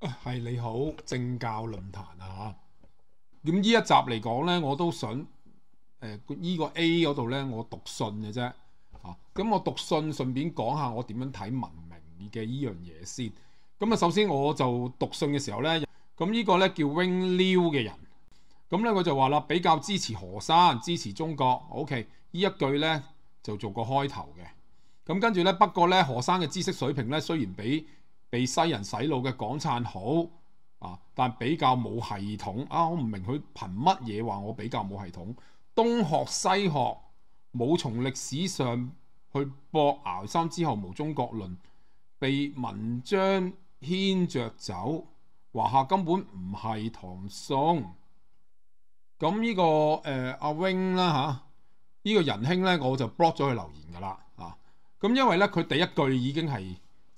系你好，政教论坛啊，吓，咁呢一集嚟讲咧，我都想诶，呢个 A 嗰度咧，我读信嘅啫，吓，咁我读信顺便讲下我点样睇文明嘅呢样嘢先。咁啊，首先我就读信嘅时候咧，咁呢个咧叫 Wing Liu 嘅人，咁咧佢就话啦，比较支持何生，支持中国，OK，呢一句咧就做个开头嘅。咁跟住咧，不过咧何生嘅知识水平咧，虽然比。被西人洗腦嘅港產好啊，但比較冇系統啊！我唔明佢憑乜嘢話我比較冇系統？東學西學冇從歷史上去博鳌山之後無中國論，被文章牽着走。華夏根本唔係唐宋。咁呢個誒阿 wing 啦嚇，呢個仁兄呢，我就 block 咗佢留言㗎啦啊！咁因為呢，佢第一句已經係。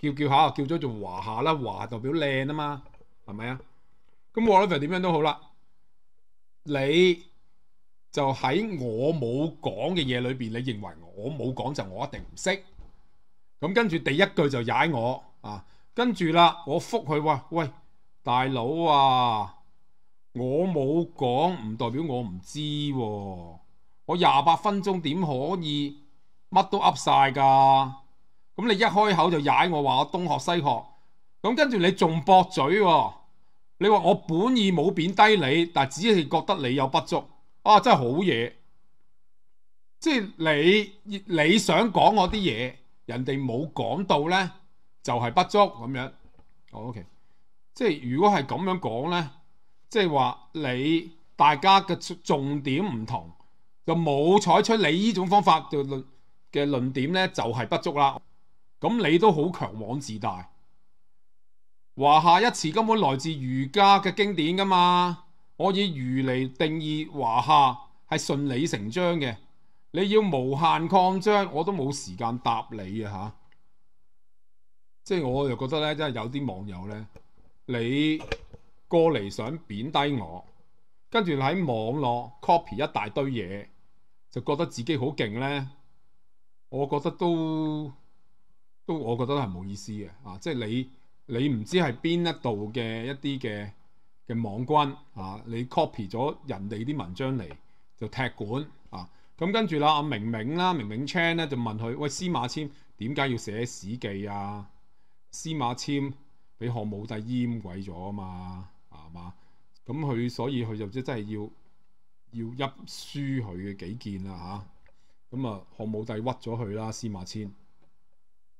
叫叫下，叫咗做華夏啦，華代表靚啊嘛，係咪啊？咁我覺就點樣都好啦。你就喺我冇講嘅嘢裏邊，你認為我冇講就我一定唔識。咁跟住第一句就踩我啊！跟住啦，我覆佢話：喂，大佬啊，我冇講唔代表我唔知喎。我廿八分鐘點可以乜都噏晒㗎？咁你一開口就踩我話我東學西學，咁跟住你仲驳嘴喎？你話我本意冇贬低你，但只係覺得你有不足啊！真係好嘢，即係你你想講我啲嘢，人哋冇講到呢，就係不足咁樣。OK，即係如果係咁樣講呢，即係話你大家嘅重點唔同，就冇採取你呢種方法嘅論點呢，就係不足啦。咁你都好強往自大。華夏一詞根本來自儒家嘅經典噶嘛，我以儒嚟定義華夏係順理成章嘅。你要無限擴張，我都冇時間答你啊！吓。即系我又覺得咧，即係有啲網友咧，你過嚟想贬低我，跟住喺網絡 copy 一大堆嘢，就覺得自己好勁咧。我覺得都～都我覺得係冇意思嘅啊！即係你你唔知係邊一度嘅一啲嘅嘅網軍啊，你 copy 咗人哋啲文章嚟就踢館啊！咁跟住啦，阿明明啦，明明 Chan 咧就問佢：喂，司馬遷點解要寫史記啊？司馬遷俾漢武帝淹鬼咗啊嘛係嘛！咁佢所以佢就即真係要要一書佢嘅幾件啦吓，咁啊，漢武帝屈咗佢啦，司馬遷。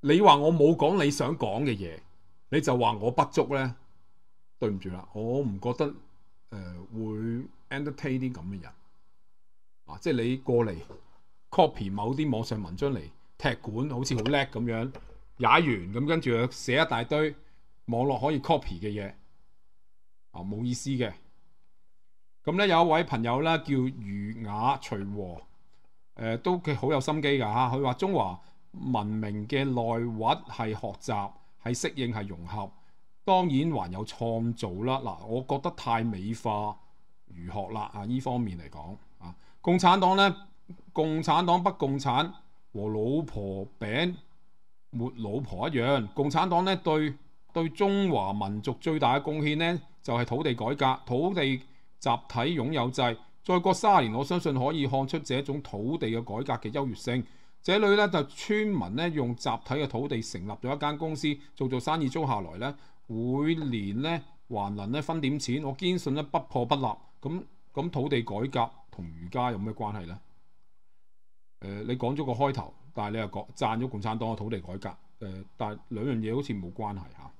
你话我冇讲你想讲嘅嘢，你就话我不足咧？对唔住啦，我唔觉得诶会 e n a i n 啲咁嘅人啊！即系你过嚟 copy 某啲网上文章嚟踢馆，好似好叻咁样踩完咁，跟住写一大堆网络可以 copy 嘅嘢啊，冇意思嘅。咁咧有一位朋友啦，叫余雅徐和，诶都佢好有心机噶吓，佢话中华。文明嘅內核係學習，係適應，係融合，當然還有創造啦。嗱，我覺得太美化儒學啦啊！依方面嚟講啊，共產黨呢，共產黨不共產，和老婆餅沒老婆一樣。共產黨呢，對對中華民族最大嘅貢獻呢，就係土地改革，土地集體擁有制。再過三年，我相信可以看出這種土地嘅改革嘅優越性。這里咧就村民咧用集體嘅土地成立咗一間公司做做生意租下來咧，每年咧還能咧分點錢。我堅信咧不破不立。咁咁土地改革同儒家有咩關係咧？誒，你講咗個開頭，但係你又講贊咗共產黨嘅土地改革。誒，但係兩樣嘢好似冇關係嚇。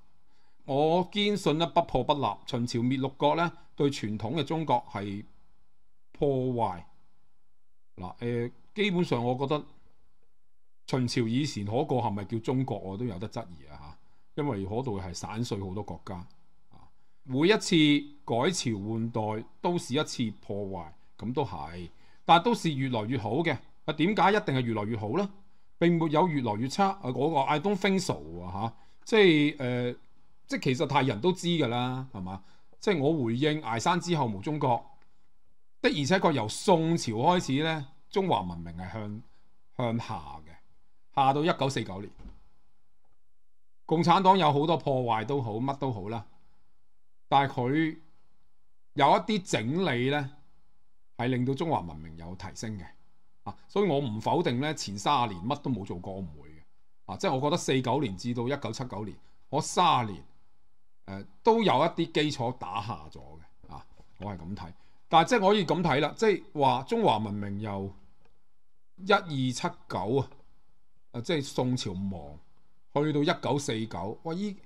我堅信咧不破不立。秦朝滅六國咧對傳統嘅中國係破壞嗱。誒，基本上我覺得。秦朝以前嗰個係咪叫中國？我都有得質疑啊！嚇，因為嗰度係散碎好多國家啊。每一次改朝換代都是一次破壞，咁都係，但係都是越來越好嘅。啊，點解一定係越來越好呢？並沒有越來越差啊！嗰個 I don't think so 啊！嚇，即係誒，即係其實泰人都知㗎啦，係嘛？即係我回應，崖山之後無中國的，而且確由宋朝開始呢，中華文明係向向下嘅。下到一九四九年，共產黨有好多破壞都好，乜都好啦。但系佢有一啲整理呢，係令到中華文明有提升嘅啊。所以我唔否定呢前三廿年乜都冇做過，我唔會嘅啊。即系我覺得四九年至到一九七九年，我三廿年都有一啲基礎打下咗嘅啊。我係咁睇，但系即係可以咁睇啦，即系話中華文明由一二七九啊。即係宋朝亡，去到一九四九，哇！依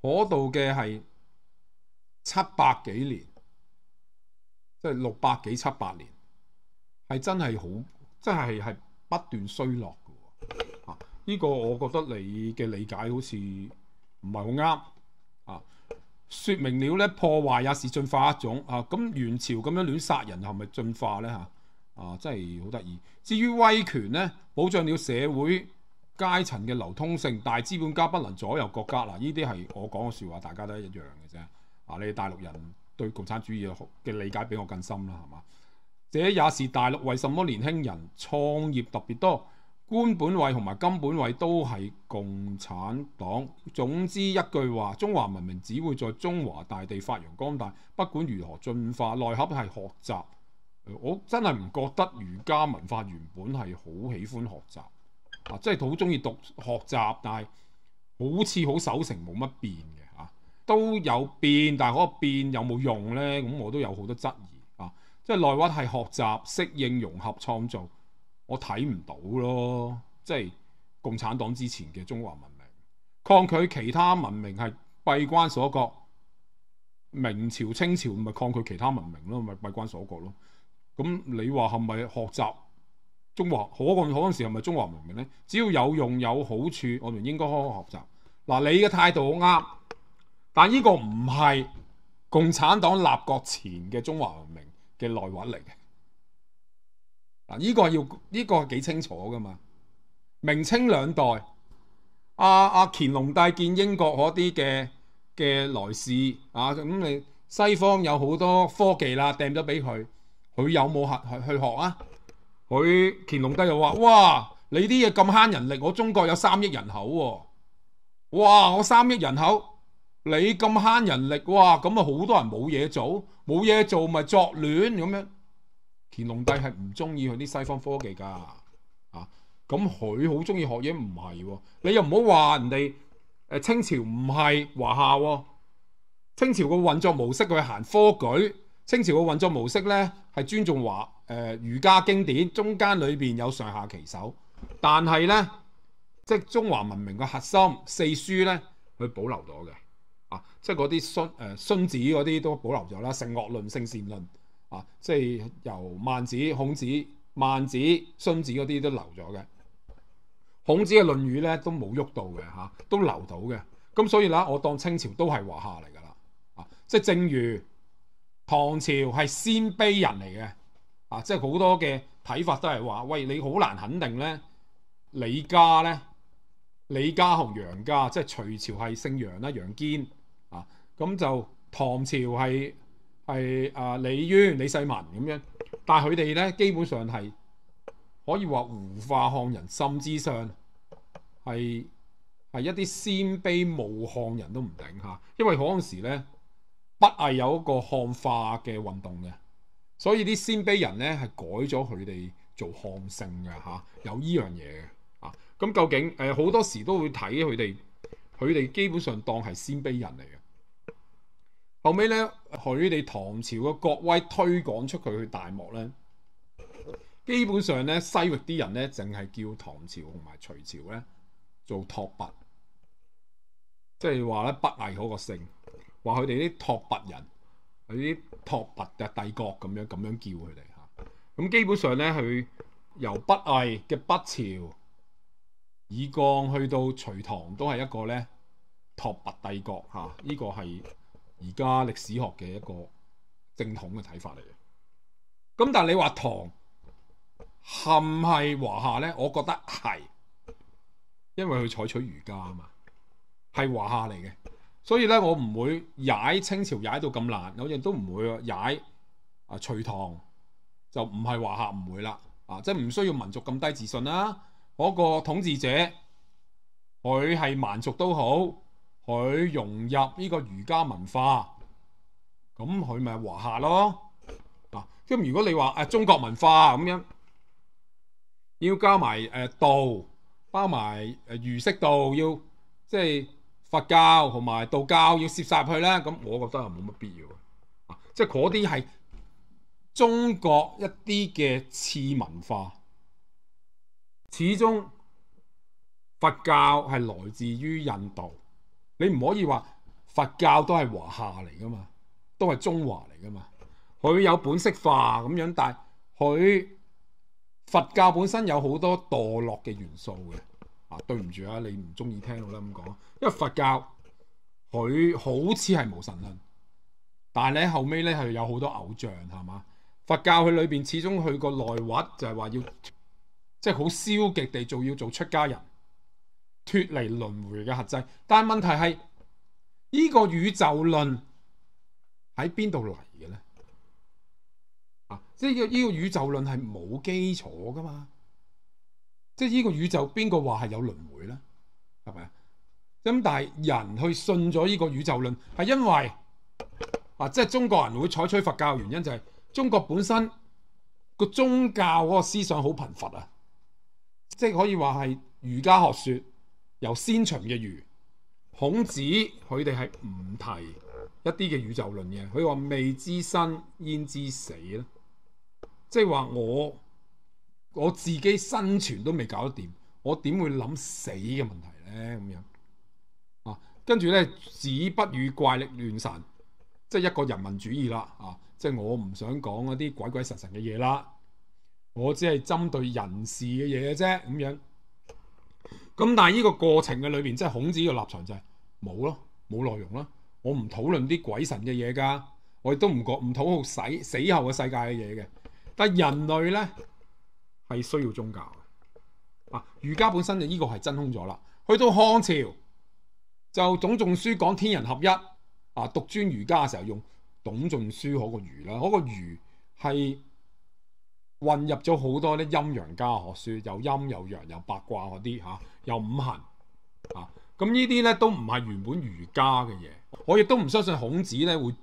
嗰度嘅係七百幾年，即係六百幾七百年，係真係好，真係係不斷衰落嘅喎。啊，呢個我覺得你嘅理解好似唔係好啱啊。説明了咧，破壞也是進化一種啊。咁元朝咁樣亂殺人係咪進化咧？嚇啊，真係好得意。至於威權咧，保障了社會。階層嘅流通性，大資本家不能左右國家嗱，呢啲係我講嘅説話，大家都一樣嘅啫。啊，你大陸人對共產主義嘅理解比我更深啦，係嘛？這也是大陸為什麼年輕人創業特別多，官本位同埋金本位都係共產黨。總之一句話，中華文明只會在中華大地發揚光大，不管如何進化，內核係學習。我真係唔覺得儒家文化原本係好喜歡學習。啊！即係好中意讀學習，但係好似好守成，冇乜變嘅啊，都有變，但係嗰個變有冇用呢？咁我都有好多質疑啊！即係內屈係學習、適應、融合、創造，我睇唔到咯。即係共產黨之前嘅中華文明抗拒其他文明係閉關鎖國，明朝、清朝咪抗拒其他文明咯，咪閉關鎖國咯。咁你話係咪學習？中華好個嗰陣時係咪中華文明呢只要有用有好處，我哋應該好好學習。嗱，你嘅態度好啱，但呢個唔係共產黨立國前嘅中華文明嘅內核嚟嘅。嗱，呢個要呢個幾清楚噶嘛？明清兩代，阿阿乾隆帝見英國嗰啲嘅嘅來事啊，咁你西方有好多科技啦，掟咗俾佢，佢有冇學去去學啊？佢乾隆帝又話：，哇，你啲嘢咁慳人力，我中國有三億人口喎，哇，我三億人口，你咁慳人力，哇，咁啊好多人冇嘢做，冇嘢做咪作亂咁樣。乾隆帝係唔中意佢啲西方科技噶，啊，咁佢好中意學嘢唔係，你又唔好話人哋，誒清朝唔係華夏喎，清朝個運作模式佢行科舉，清朝個運作模式咧係尊重華。儒家經典中間裏面有上下棋手，但係呢，即中華文明嘅核心四書呢，佢保留咗嘅啊，即嗰啲孫誒孫子嗰啲都保留咗啦，《性惡論》《性善論》啊，即由孟子、孔子、孟子、孫子嗰啲都留咗嘅。孔子嘅《論語》呢都冇喐到嘅嚇，都留到嘅。咁所以啦，我當清朝都係華夏嚟㗎啦即正如唐朝係鮮卑人嚟嘅。啊，即係好多嘅睇法都係話，喂，你好難肯定咧，李家咧，李家同楊家，即係隋朝係姓楊啦，楊堅啊，咁就唐朝係係啊李於李世民咁樣，但係佢哋咧基本上係可以話胡化漢人，甚至上係係一啲鮮卑武漢人都唔頂嚇，因為嗰陣時咧不繫有一個漢化嘅運動嘅。所以啲鮮卑人咧係改咗佢哋做漢姓嘅嚇，有依樣嘢嘅啊。咁究竟誒好多時都會睇佢哋，佢哋基本上當係鮮卑人嚟嘅。後尾咧，佢哋唐朝嘅國威推廣出佢去大漠咧，基本上咧西域啲人咧淨係叫唐朝同埋隋朝咧做拓跋，即係話咧北魏嗰個姓，話佢哋啲拓跋人。有啲托跋嘅帝國咁樣咁樣叫佢哋嚇，咁基本上咧佢由北魏嘅北朝以降去到隋唐都係一個咧托跋帝國嚇，呢個係而家歷史學嘅一個正統嘅睇法嚟嘅。咁但係你話唐係唔係華夏咧？我覺得係，因為佢採取儒家啊嘛，係華夏嚟嘅。所以咧，我唔會踩清朝踩到咁難，我亦都唔會踩啊隋唐就唔係華夏唔會啦，啊即係唔需要民族咁低自信啦。嗰個統治者佢係蠻族都好，佢融入呢個儒家文化，咁佢咪華夏咯？啊，咁如果你話誒中國文化咁樣，要加埋誒道，包埋誒儒釋道，要即係。佛教同埋道教要涉入去咧，咁我覺得冇乜必要啊！即係嗰啲係中國一啲嘅次文化，始終佛教係來自於印度，你唔可以話佛教都係華夏嚟噶嘛，都係中華嚟噶嘛。佢有本色化咁樣，但係佢佛教本身有好多墮落嘅元素嘅。啊，對唔住啊，你唔中意聽到啦咁講，因為佛教佢好似係無神論，但係咧後尾咧係有好多偶像係嘛？佛教佢裏邊始終佢個內核就係話要，即係好消極地做要做出家人，脱離輪迴嘅核制。但係問題係呢個宇宙論喺邊度嚟嘅咧？啊，即係呢個宇宙論係冇基礎噶嘛？即係呢個宇宙邊個話係有輪迴呢？係咪啊？咁但係人去信咗呢個宇宙論係因為啊，即係中國人會採取佛教嘅原因就係中國本身個宗教嗰個思想好貧乏啊！即係可以話係儒家學説由先秦嘅儒，孔子佢哋係唔提一啲嘅宇宙論嘅。佢話未知生焉知死咧，即係話我。我自己生存都未搞得掂，我點會諗死嘅問題呢？咁樣啊，跟住咧子不與怪力亂神，即係一個人民主義啦啊！即係我唔想講嗰啲鬼鬼神神嘅嘢啦，我只係針對人事嘅嘢啫，咁樣。咁但係呢個過程嘅裏邊，即係孔子嘅立場就係冇咯，冇內容啦。我唔討論啲鬼神嘅嘢噶，我亦都唔講唔討好死死後嘅世界嘅嘢嘅。但人類呢。系需要宗教啊！儒家本身就呢个系真空咗啦。去到汉朝就董仲舒讲天人合一，啊，读尊儒家嘅时候用董仲舒嗰个儒啦，嗰个儒系混入咗好多咧阴阳家学书，有阴有阳有八卦嗰啲吓，又五行，啊，咁呢啲咧都唔系原本儒家嘅嘢，我亦都唔相信孔子咧会。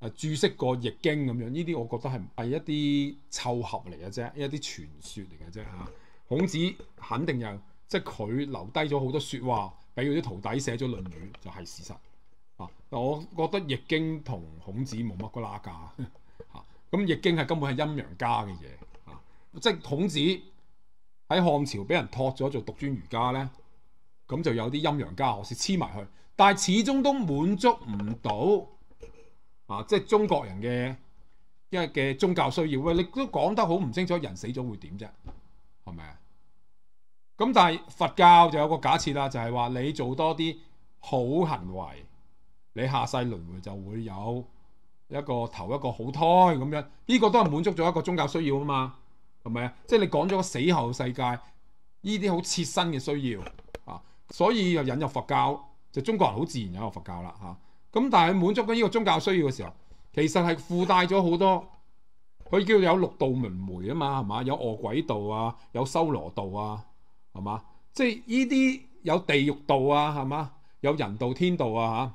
啊！注释過《易经咁样，呢啲我觉得系系一啲凑合嚟嘅啫，一啲传说嚟嘅啫吓。孔子肯定又即系佢留低咗好多说话，俾佢啲徒弟写咗《论语》，就系事实啊。我觉得易经同孔子冇乜個拉架 咁易经系根本系阴阳家嘅嘢啊，即系孔子喺汉朝俾人托咗做独尊儒家咧，咁就有啲阴阳家学士黐埋去，但系始终都满足唔到。啊，即係中國人嘅一嘅宗教需要喂，你都講得好唔清楚，人死咗會點啫？係咪啊？咁但係佛教就有個假設啦，就係話你做多啲好行為，你下世輪迴就會有一個投一個好胎咁樣，呢個都係滿足咗一個宗教需要啊嘛，係咪啊？即係你講咗個死後世界，呢啲好切身嘅需要啊，所以又引入佛教，就中國人好自然引入佛教啦嚇。咁但係滿足緊呢個宗教需要嘅時候，其實係附帶咗好多，佢叫有六道輪迴啊嘛，係嘛？有惡鬼道啊，有修羅道啊，係嘛？即係呢啲有地獄道啊，係嘛？有人道天道啊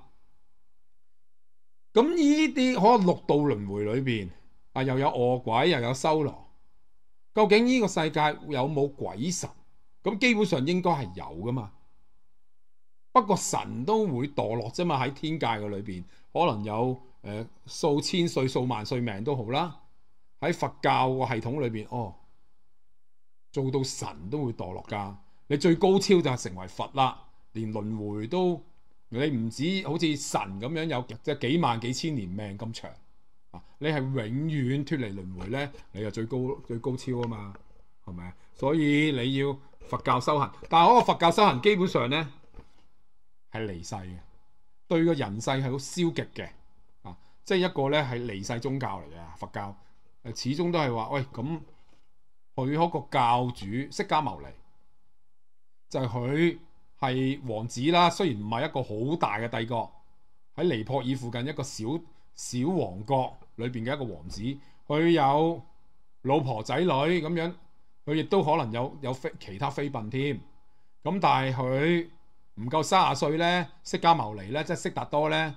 嚇。咁呢啲可能六道輪迴裏邊啊，又有惡鬼，又有修羅。究竟呢個世界有冇鬼神？咁基本上應該係有噶嘛？不过神都会堕落啫嘛。喺天界嘅里边，可能有诶数千岁、数万岁命都好啦。喺佛教個系统里边，哦做到神都会堕落噶。你最高超就系成为佛啦，连轮回都你唔止好似神咁样有即系几万几千年命咁长啊。你系永远脱离轮回咧，你又最高最高超啊嘛，系咪啊？所以你要佛教修行，但系嗰个佛教修行基本上咧。系離世嘅，對個人世係好消極嘅，啊，即係一個咧係離世宗教嚟嘅佛教，誒始終都係話喂咁，佢嗰個教主釋迦牟尼就係佢係王子啦，雖然唔係一個好大嘅帝國，喺尼泊爾附近一個小小王國裏邊嘅一個王子，佢有老婆仔女咁樣，佢亦都可能有有非其他妃嫔添，咁但係佢。唔夠三十歲咧，色迦謀利咧，即係色達多咧，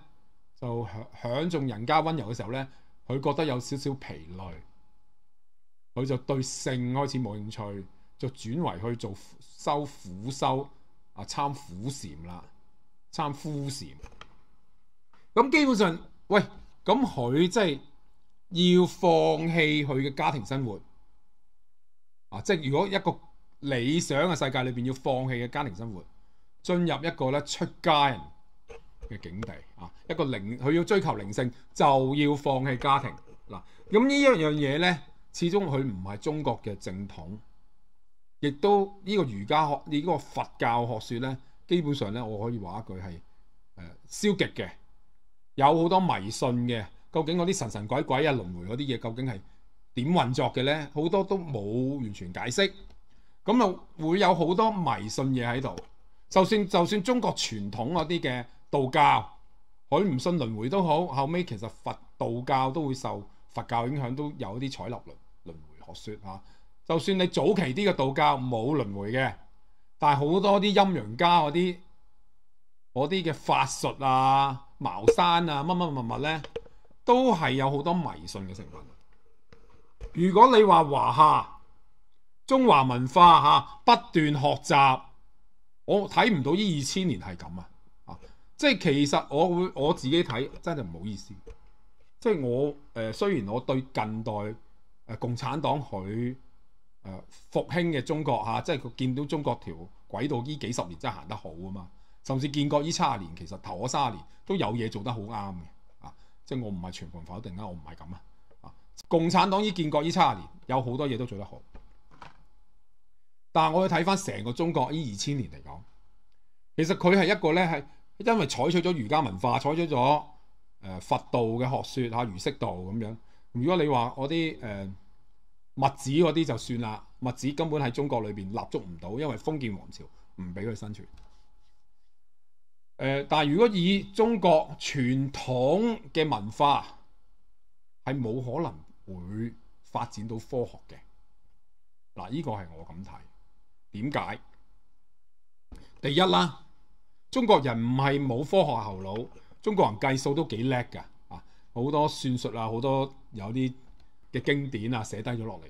就享享眾人家温柔嘅時候咧，佢覺得有少少疲累，佢就對性開始冇興趣，就轉為去做修苦修啊，參苦禅啦，參夫禅。咁基本上，喂，咁佢即係要放棄佢嘅家庭生活啊！即係如果一個理想嘅世界裏面要放棄嘅家庭生活。進入一個咧出家人嘅境地啊，一個靈佢要追求靈性就要放棄家庭嗱。咁呢一樣嘢咧，始終佢唔係中國嘅正統，亦都呢個儒家學呢個佛教學説咧，基本上咧我可以話一句係誒消極嘅，有好多迷信嘅。究竟嗰啲神神鬼鬼啊、輪迴嗰啲嘢，究竟係點運作嘅咧？好多都冇完全解釋，咁啊會有好多迷信嘢喺度。就算就算中國傳統嗰啲嘅道教，佢唔信輪迴都好，後尾其實佛道教都會受佛教影響，都有一啲採納輪輪迴學説嚇。就算你早期啲嘅道教冇輪迴嘅，但係好多啲陰陽家嗰啲嗰啲嘅法術啊、茅山啊、乜乜物物咧，都係有好多迷信嘅成分。如果你話華夏、中華文化嚇不斷學習。我睇唔到呢二千年係咁啊！啊，即係其實我會我自己睇真係唔好意思，即係我誒雖然我對近代誒共產黨佢誒復興嘅中國嚇，即係佢見到中國條軌道呢幾十年真係行得好啊嘛，甚至建國呢七十年其實頭嗰三年都有嘢做得好啱嘅啊！即係我唔係全盤否定啦，我唔係咁啊！啊，共產黨依建國呢七十年有好多嘢都做得好。但我要睇翻成個中國呢二千年嚟講，其實佢係一個咧係因為採取咗儒家文化，採取咗誒佛道嘅學説嚇儒釋道咁樣。如果你話我啲誒墨子嗰啲就算啦，墨子根本喺中國裏邊立足唔到，因為封建王朝唔俾佢生存。誒，但係如果以中國傳統嘅文化係冇可能會發展到科學嘅，嗱呢個係我咁睇。點解？第一啦，中國人唔係冇科學頭腦，中國人計數都幾叻㗎啊！好多算術啊，好多有啲嘅經典啊，寫低咗落嚟。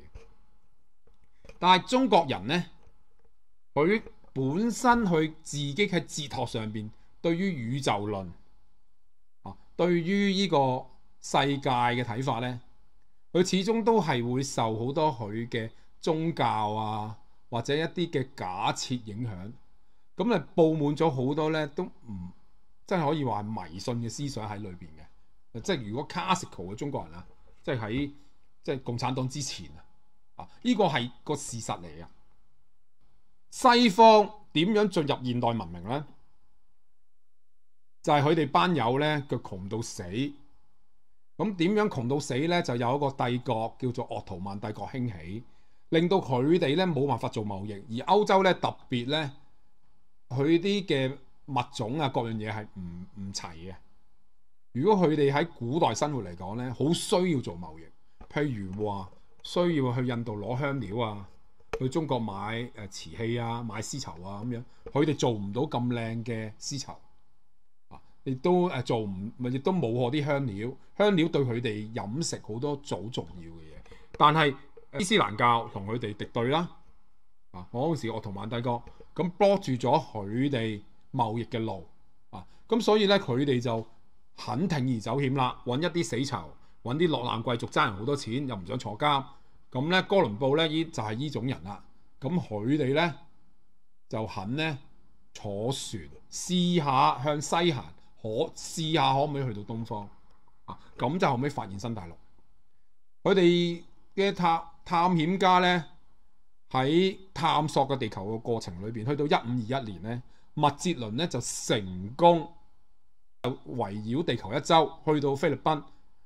但係中國人呢，佢本身佢自己喺哲學上邊對於宇宙論啊，對於呢個世界嘅睇法呢，佢始終都係會受好多佢嘅宗教啊。或者一啲嘅假設影響，咁啊布滿咗好多咧都唔真係可以話迷信嘅思想喺裏邊嘅。即係如果 classical 嘅中國人啊，即係喺即係共產黨之前啊，啊呢個係個事實嚟嘅。西方點樣進入現代文明咧？就係佢哋班友咧，佢窮到死。咁點樣窮到死咧？就有一個帝國叫做鄂圖曼帝國興起。令到佢哋咧冇辦法做貿易，而歐洲咧特別咧，佢啲嘅物種啊，各樣嘢係唔唔齊嘅。如果佢哋喺古代生活嚟講咧，好需要做貿易，譬如話需要去印度攞香料啊，去中國買誒瓷器啊，買絲綢啊咁樣，佢哋做唔到咁靚嘅絲綢啊，亦都誒做唔，亦都冇我啲香料。香料對佢哋飲食好多好重要嘅嘢，但係。伊斯兰教同佢哋敌对啦，啊，嗰时我同万帝哥咁 block 住咗佢哋贸易嘅路，啊，咁所以咧佢哋就肯铤而走险啦，揾一啲死囚，揾啲落难贵族，争人好多钱，又唔想坐监，咁咧哥伦布咧依就系呢种人啦，咁佢哋咧就肯咧坐船试下向西行，可试下可唔可以去到东方，啊，咁就后尾发现新大陆，佢哋嘅塔。探险家咧喺探索嘅地球嘅过程里边，去到一五二一年咧，麦哲伦咧就成功围绕地球一周，去到菲律宾，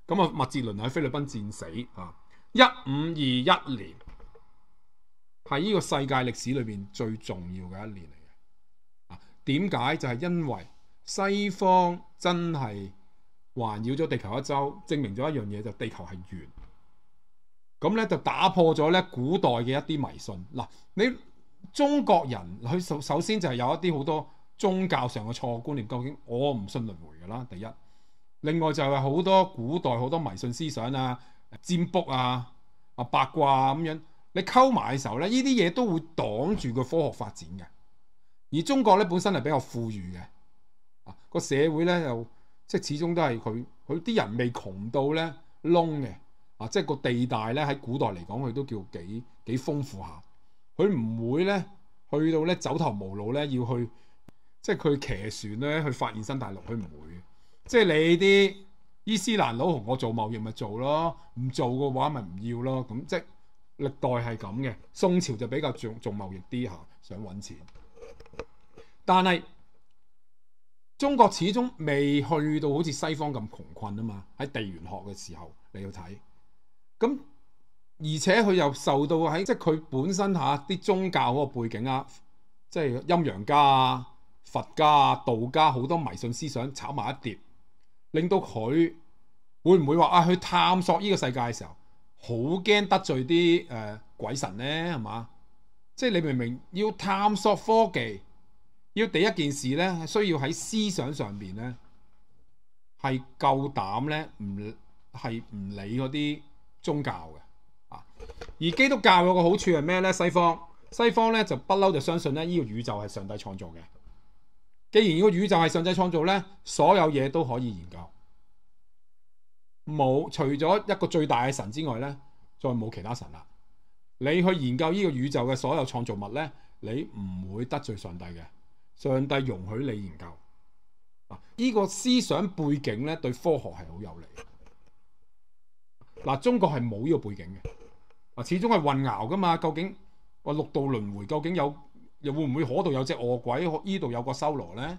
咁啊麦哲伦喺菲律宾战死啊！一五二一年係呢个世界历史里边最重要嘅一年嚟嘅，点解就系因为西方真系环绕咗地球一周，证明咗一样嘢就地球系圆。咁咧就打破咗咧古代嘅一啲迷信。嗱，你中國人佢首首先就係有一啲好多宗教上嘅錯誤觀念。究竟我唔信輪迴㗎啦，第一。另外就係好多古代好多迷信思想啊、占卜啊、啊八卦啊咁樣。你溝埋嘅時候咧，呢啲嘢都會擋住個科學發展嘅。而中國咧本身係比較富裕嘅，啊個社會咧又即係始終都係佢佢啲人未窮到咧窿嘅。啊！即係個地帶咧，喺古代嚟講，佢都叫幾幾豐富下。佢唔會咧去到咧走投無路咧，要去即係佢騎船咧去發現新大陸，佢唔會即係你啲伊斯蘭佬同我做貿易咪做咯，唔做嘅話咪唔要咯。咁即係歷代係咁嘅。宋朝就比較仲重貿易啲嚇，想揾錢。但係中國始終未去到好似西方咁窮困啊嘛。喺地緣學嘅時候，你要睇。咁而且佢又受到喺即系佢本身嚇啲宗教嗰個背景啊，即係陰陽家啊、佛家啊、道家好多迷信思想炒埋一碟，令到佢會唔會話啊去探索呢個世界嘅時候，好驚得罪啲誒鬼神咧，係嘛？即係你明明要探索科技，要第一件事咧，需要喺思想上面咧，係夠膽咧，唔係唔理嗰啲。宗教嘅，啊，而基督教有个好处系咩呢？西方西方咧就不嬲就相信咧呢个宇宙系上帝创造嘅。既然个宇宙系上帝创造咧，所有嘢都可以研究。冇除咗一个最大嘅神之外咧，再冇其他神啦。你去研究呢个宇宙嘅所有创造物咧，你唔会得罪上帝嘅。上帝容许你研究。啊，呢个思想背景咧，对科学系好有利。嗱，中國係冇呢個背景嘅，啊，始終係混淆噶嘛。究竟我六道輪迴，究竟有又會唔會嗰度有隻惡鬼，依度有個修羅咧，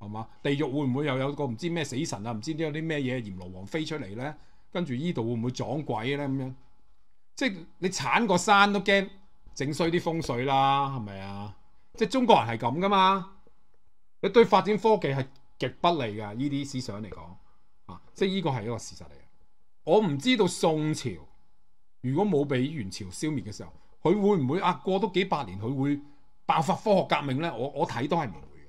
係嘛？地獄會唔會又有個唔知咩死神啊？唔知啲有啲咩嘢炎羅王飛出嚟咧？跟住依度會唔會撞鬼咧？咁樣，即係你鏟個山都驚，整衰啲風水啦，係咪啊？即係中國人係咁噶嘛？你對發展科技係極不利噶，依啲思想嚟講，啊，即係依個係一個事實嚟。我唔知道宋朝如果冇俾元朝消灭嘅时候，佢会唔会啊过多几百年佢会爆发科学革命咧？我我睇都系唔会嘅，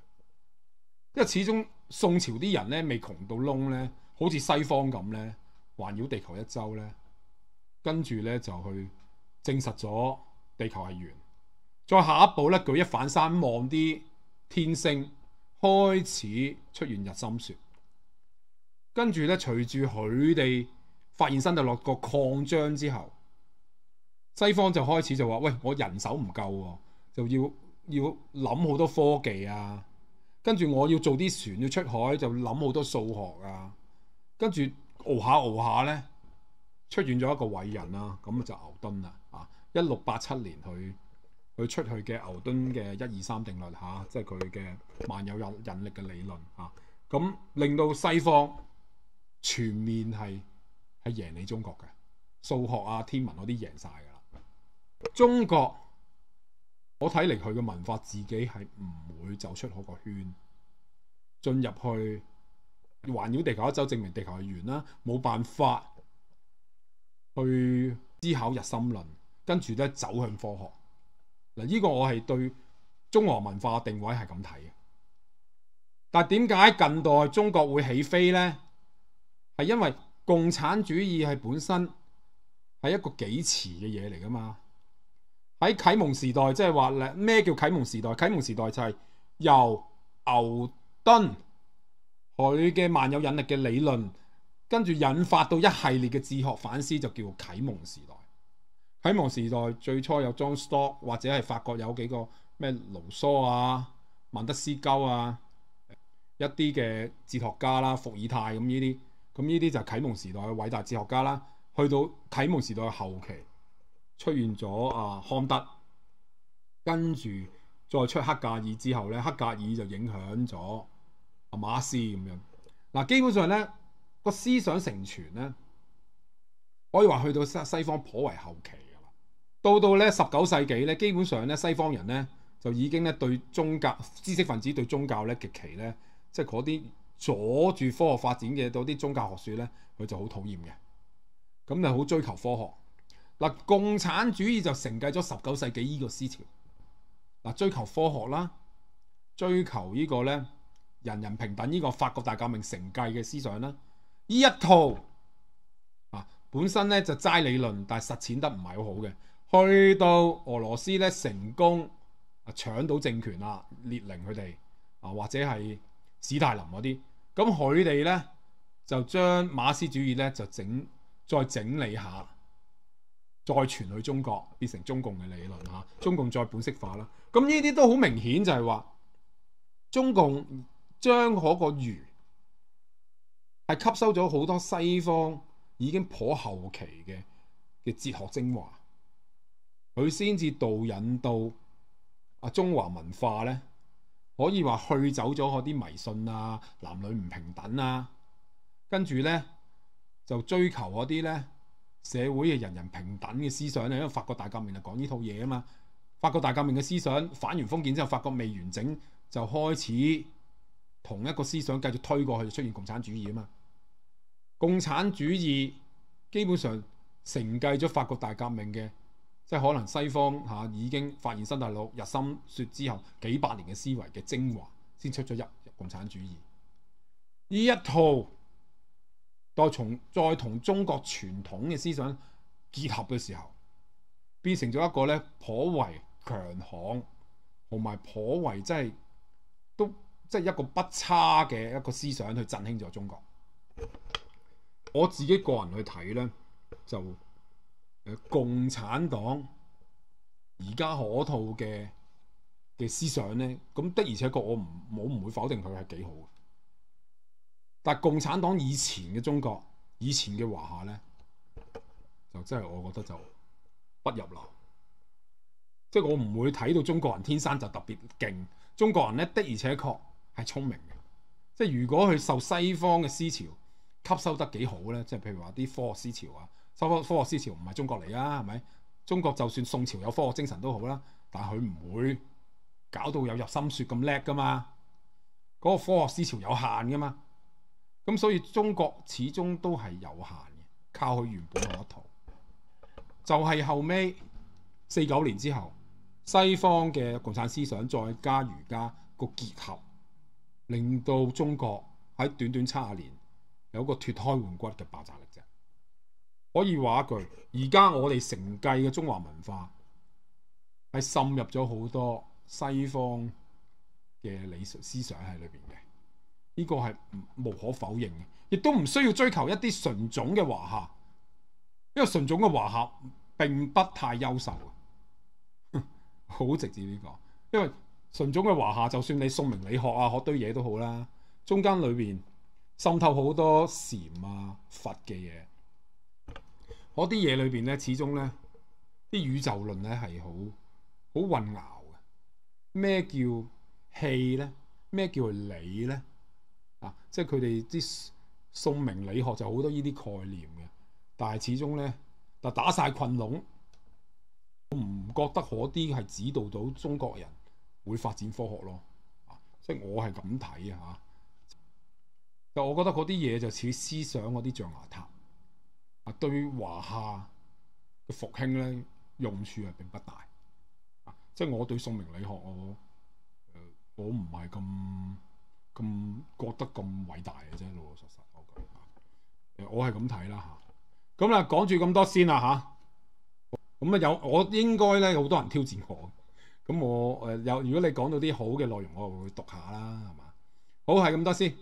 因为始终宋朝啲人咧未穷到窿咧，好似西方咁咧，环绕地球一周咧，跟住咧就去证实咗地球系圆。再下一步咧，举一反三望啲天星，开始出现日心说。跟住咧，随住佢哋。发现新大陸个扩张之后，西方就开始就话：喂，我人手唔够，就要要谂好多科技啊。跟住我要做啲船要出海，就谂好多数学啊。跟住熬下熬下咧，出现咗一个伟人啦，咁就牛顿啦啊。一六八七年佢佢出去嘅牛顿嘅一二三定律吓，即系佢嘅万有引引力嘅理论啊。咁令到西方全面系。系赢你中国嘅数学啊、天文嗰啲赢晒噶啦。中国我睇嚟佢嘅文化自己系唔会走出嗰个圈，进入去环绕地球一周，证明地球系圆啦，冇办法去思考日心论，跟住咧走向科学嗱。呢个我系对中华文化定位系咁睇嘅。但系点解近代中国会起飞咧？系因为。共产主义系本身系一个几迟嘅嘢嚟噶嘛？喺启蒙时代，即系话咧咩叫启蒙时代？启蒙时代就系由牛顿佢嘅万有引力嘅理论，跟住引发到一系列嘅哲学反思，就叫启蒙时代。启蒙时代最初有 John t o c k 或者系法国有几个咩卢梭啊、孟德斯鸠啊一啲嘅哲学家啦、伏尔泰咁呢啲。咁呢啲就啟蒙時代嘅偉大哲學家啦，去到啟蒙時代後期出現咗啊康德，跟住再出黑格爾之後咧，黑格爾就影響咗阿馬斯咁樣。嗱基本上咧個思想成傳咧，可以話去到西西方頗為後期噶啦。到到咧十九世紀咧，基本上咧西方人咧就已經咧對宗教知識分子對宗教咧極其咧，即係嗰啲。阻住科學發展嘅到啲宗教學説咧，佢就好討厭嘅。咁就好追求科學。嗱，共產主義就承繼咗十九世紀呢個思潮。嗱，追求科學啦，追求呢個咧人人平等呢個法國大革命承繼嘅思想啦，呢一套啊本身咧就齋理論，但係實踐得唔係好好嘅。去到俄羅斯咧成功啊搶到政權啦，列寧佢哋啊或者係史大林嗰啲。咁佢哋咧就將馬克思主義咧就整再整理下，再傳去中國，變成中共嘅理論嚇，中共再本色化啦。咁呢啲都好明顯就係話，中共將嗰個魚係吸收咗好多西方已經頗後期嘅嘅哲學精華，佢先至導引到啊中華文化咧。可以話去走咗嗰啲迷信啊，男女唔平等啊，跟住呢，就追求嗰啲呢社會嘅人人平等嘅思想咧，因為法國大革命就講呢套嘢啊嘛。法國大革命嘅思想反完封建之後，法國未完整就開始同一個思想繼續推過去，出現共產主義啊嘛。共產主義基本上承繼咗法國大革命嘅。即係可能西方嚇已經發現新大陸、日心説之後幾百年嘅思維嘅精華，先出咗一共產主義呢一套，再從再同中國傳統嘅思想結合嘅時候，變成咗一個咧頗為強悍，同埋頗為即係都即係一個不差嘅一個思想去振興咗中國。我自己個人去睇咧，就。共產黨而家可套嘅嘅思想咧，咁的而且確我唔我唔會否定佢係幾好。但共產黨以前嘅中國、以前嘅華夏咧，就真係我覺得就不入流。即係我唔會睇到中國人天生就特別勁。中國人咧的而且確係聰明嘅。即係如果佢受西方嘅思潮吸收得幾好咧，即係譬如話啲科學思潮啊。科科學思潮唔係中國嚟啊，係咪？中國就算宋朝有科學精神都好啦，但佢唔會搞到有入心説咁叻噶嘛。嗰個科學思潮有限噶嘛，咁所以中國始終都係有限嘅，靠佢原本嗰套。就係後尾四九年之後，西方嘅共產思想再加儒家個結合，令到中國喺短短七廿年有個脱胎換骨嘅爆炸。可以話一句，而家我哋承繼嘅中華文化係滲入咗好多西方嘅理思想喺裏邊嘅，呢個係無可否認嘅，亦都唔需要追求一啲純種嘅華夏，因為純種嘅華夏並不太優秀。好直接呢個，因為純種嘅華夏，就算你宋明理學啊學堆嘢都好啦，中間裏邊滲透好多禪啊佛嘅嘢。嗰啲嘢裏面咧，始終咧啲宇宙論咧係好好混淆嘅。咩叫氣咧？咩叫理咧？啊，即係佢哋啲宋明理學就好多呢啲概念嘅。但係始終咧，就打晒困窿，我唔覺得嗰啲係指導到中國人會發展科學咯。啊，即係我係咁睇啊。就我覺得嗰啲嘢就似思想嗰啲象牙塔。啊，對華夏嘅復興咧，用處係並不大。啊，即係我對宋明理學，我誒我唔係咁咁覺得咁偉大嘅啫，老老實實我講啊，誒，我係咁睇啦嚇。咁啦，講住咁多先啦嚇。咁啊有，我應該咧有好多人挑戰我。咁我誒有，如果你講到啲好嘅內容，我會讀下啦，係嘛？好，係咁多先。